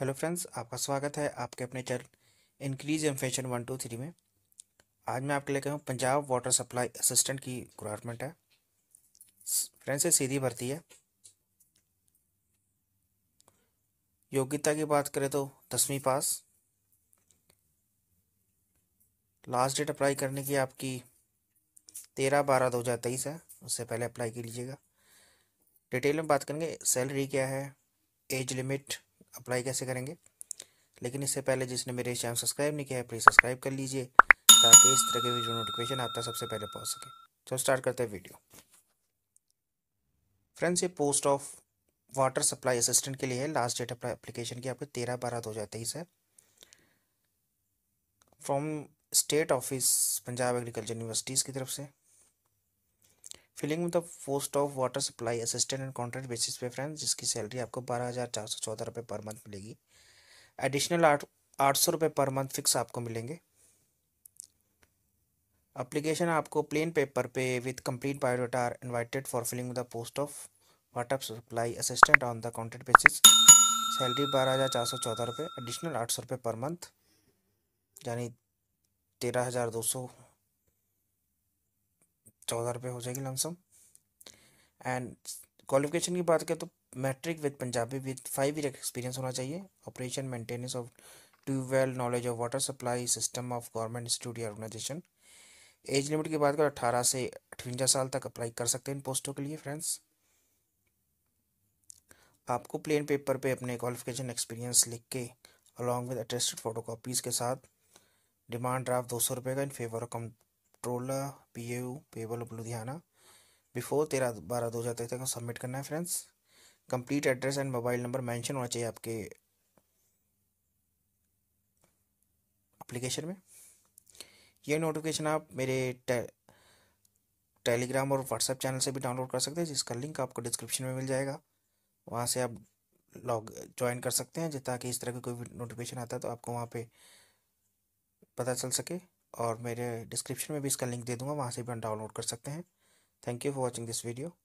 hello friends आपका स्वागत है आपके अपने channel increase fashion one two three में आज मैं आपके लेके हूँ पंजाब वाटर सप्लाई असिस्टेंट की रिक्वायरमेंट है फ्रेंड्स ये सीधी भर्ती है योग्यता की बात करें तो दसवीं पास लास्ट डेट अप्लाई करने की आपकी तेरह बारह दो हज़ार तेईस है उससे पहले अप्लाई लीजिएगा डिटेल में बात करेंगे सैलरी क्या है एज लिमिट अप्लाई कैसे करेंगे लेकिन इससे पहले जिसने मेरे इस चैनल सब्सक्राइब नहीं किया है प्लीज़ सब्सक्राइब कर लीजिए ताकि इस तरह के वीडियो नोटिफिकेशन आता तक सबसे पहले पहुँच सके तो स्टार्ट करते हैं वीडियो फ्रेंड्स ये post of water supply assistant के लिए है लास्ट डेट एप्लीकेशन की आपकी तेरह बारह दो हज़ार तेईस है from state office Punjab agriculture universities की तरफ से filling the post of water supply assistant and contract basis पे फ्रेंड्स जिसकी सैलरी आपको बारह हज़ार चार सौ चौदह रुपये पर मंथ मिलेगी एडिशनल आठ आठ सौ रुपये पर मंथ फिक्स आपको मिलेंगे अप्लीकेशन आपको प्लेन पेपर पे with complete biodata are invited for filling the post of water supply assistant on the contract basis salary बारह हज़ार चार सौ चौदह रुपये एडिशनल आठ सौ रुपये पर मंथ यानी तेरह हज़ार दो सौ चौदह रुपये हो जाएगी लमसम एंड क्वालिफिकेशन की बात करें तो matric with Punjabi with five year experience होना चाहिए operation maintenance of tubewell knowledge of water supply system of government institute या ऑर्गेनाइजेशन एज लिमिट की बात करें अठारह से अठवंजा साल तक अप्लाई कर सकते हैं इन पोस्टों के लिए फ्रेंड्स आपको प्लेन पेपर पे अपने क्वालिफिकेशन एक्सपीरियंस लिख के अलॉन्ग विद अटेस्टेड फोटो के साथ डिमांड ड्राफ्ट दो सौ रुपये का in favour of controller P U payable of Ludhiana before तेरह बारह दो हज़ार तेईस तक सबमिट करना है friends complete address and mobile number mention होना चाहिए आपके एप्लीकेशन में यह नोटिफिकेशन आप मेरे टे, टेलीग्राम और व्हाट्सएप चैनल से भी डाउनलोड कर सकते हैं जिसका लिंक आपको डिस्क्रिप्शन में मिल जाएगा वहाँ से आप लॉग ज्वाइन कर सकते हैं ताकि इस तरह की कोई नोटिफिकेशन आता है तो आपको वहाँ पे पता चल सके और मेरे डिस्क्रिप्शन में भी इसका लिंक दे दूँगा वहाँ से भी डाउनलोड कर सकते हैं thank you for watching this video